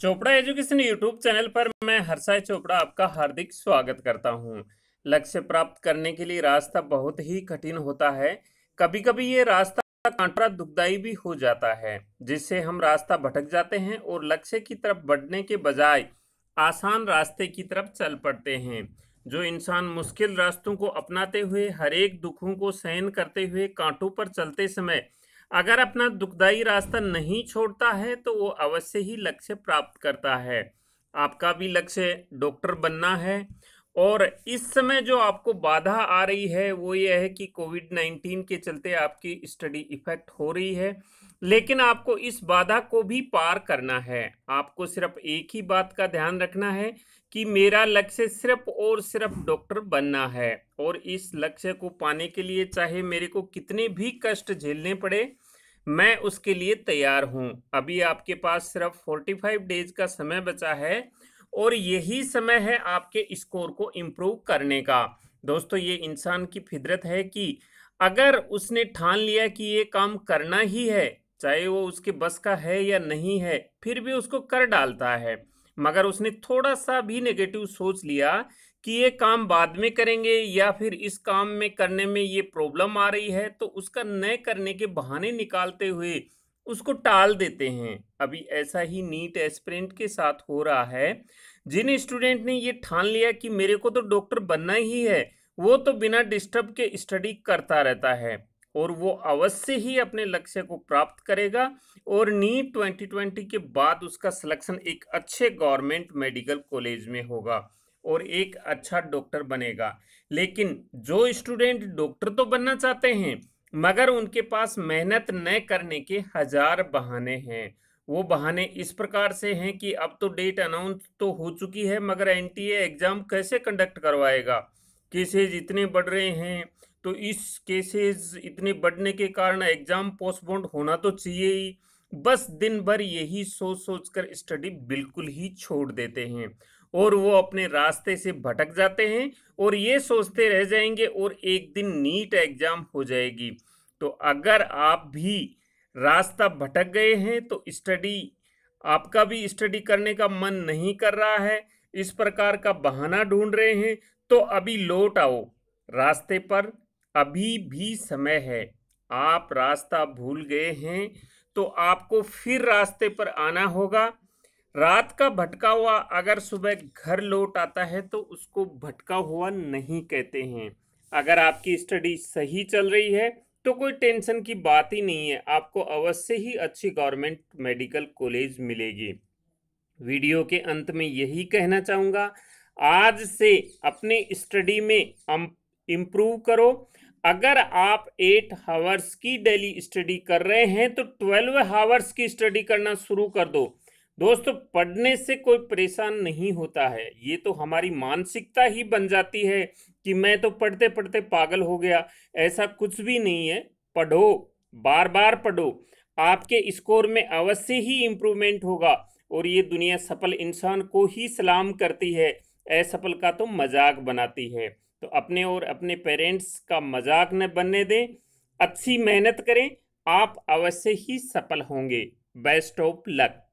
Chopra education YouTube channel पर मैं हर्षाय चोपड़ा आपका हार्दिक स्वागत करता हूं। लक्ष्य प्राप्त करने के लिए रास्ता बहुत ही कठिन होता है कभी कभी ये रास्ता कांटरा दुखदाई भी हो जाता है जिससे हम रास्ता भटक जाते हैं और लक्ष्य की तरफ बढ़ने के बजाय आसान रास्ते की तरफ चल पड़ते हैं जो इंसान मुश्किल रास्तों को अपनाते हुए हरेक दुखों को सहन करते हुए कांटों पर चलते समय अगर अपना दुखदाई रास्ता नहीं छोड़ता है तो वो अवश्य ही लक्ष्य प्राप्त करता है आपका भी लक्ष्य डॉक्टर बनना है और इस समय जो आपको बाधा आ रही है वो ये है कि कोविड नाइन्टीन के चलते आपकी स्टडी इफेक्ट हो रही है लेकिन आपको इस बाधा को भी पार करना है आपको सिर्फ एक ही बात का ध्यान रखना है कि मेरा लक्ष्य सिर्फ और सिर्फ डॉक्टर बनना है और इस लक्ष्य को पाने के लिए चाहे मेरे को कितने भी कष्ट झेलने पड़े मैं उसके लिए तैयार हूँ अभी आपके पास सिर्फ 45 डेज का समय बचा है और यही समय है आपके स्कोर को इम्प्रूव करने का दोस्तों ये इंसान की फितरत है कि अगर उसने ठान लिया कि ये काम करना ही है चाहे वो उसके बस का है या नहीं है फिर भी उसको कर डालता है मगर उसने थोड़ा सा भी नेगेटिव सोच लिया कि ये काम बाद में करेंगे या फिर इस काम में करने में ये प्रॉब्लम आ रही है तो उसका न करने के बहाने निकालते हुए उसको टाल देते हैं अभी ऐसा ही नीट एस्पिरेंट के साथ हो रहा है जिन स्टूडेंट ने ये ठान लिया कि मेरे को तो डॉक्टर बनना ही है वो तो बिना डिस्टर्ब के स्टडी करता रहता है और वो अवश्य ही अपने लक्ष्य को प्राप्त करेगा और नीट 2020 के बाद उसका सिलेक्शन एक अच्छे गवर्नमेंट मेडिकल कॉलेज में होगा और एक अच्छा डॉक्टर बनेगा लेकिन जो स्टूडेंट डॉक्टर तो बनना चाहते हैं मगर उनके पास मेहनत न करने के हजार बहाने हैं वो बहाने इस प्रकार से हैं कि अब तो डेट अनाउंस तो हो चुकी है मगर एनटीए एग्ज़ाम कैसे कंडक्ट करवाएगा केसेज इतने बढ़ रहे हैं तो इस केसेस इतने बढ़ने के कारण एग्ज़ाम पोस्टपोन्ड होना तो चाहिए ही बस दिन भर यही सोच सोच कर स्टडी बिल्कुल ही छोड़ देते हैं और वो अपने रास्ते से भटक जाते हैं और ये सोचते रह जाएंगे और एक दिन नीट एग्ज़ाम हो जाएगी तो अगर आप भी रास्ता भटक गए हैं तो स्टडी आपका भी स्टडी करने का मन नहीं कर रहा है इस प्रकार का बहाना ढूंढ रहे हैं तो अभी लौट आओ रास्ते पर अभी भी समय है आप रास्ता भूल गए हैं तो आपको फिर रास्ते पर आना होगा रात का भटका हुआ अगर सुबह घर लौट आता है तो उसको भटका हुआ नहीं कहते हैं अगर आपकी स्टडी सही चल रही है तो कोई टेंशन की बात ही नहीं है आपको अवश्य ही अच्छी गवर्नमेंट मेडिकल कॉलेज मिलेगी वीडियो के अंत में यही कहना चाहूँगा आज से अपने स्टडी में इम्प्रूव करो अगर आप एट हावर्स की डेली स्टडी कर रहे हैं तो ट्वेल्व हावर्स की स्टडी करना शुरू कर दो दोस्तों पढ़ने से कोई परेशान नहीं होता है ये तो हमारी मानसिकता ही बन जाती है कि मैं तो पढ़ते पढ़ते पागल हो गया ऐसा कुछ भी नहीं है पढ़ो बार बार पढ़ो आपके स्कोर में अवश्य ही इम्प्रूवमेंट होगा और ये दुनिया सफल इंसान को ही सलाम करती है असफल का तो मजाक बनाती है तो अपने और अपने पेरेंट्स का मजाक न बनने दें अच्छी मेहनत करें आप अवश्य ही सफल होंगे बेस्ट ऑफ लक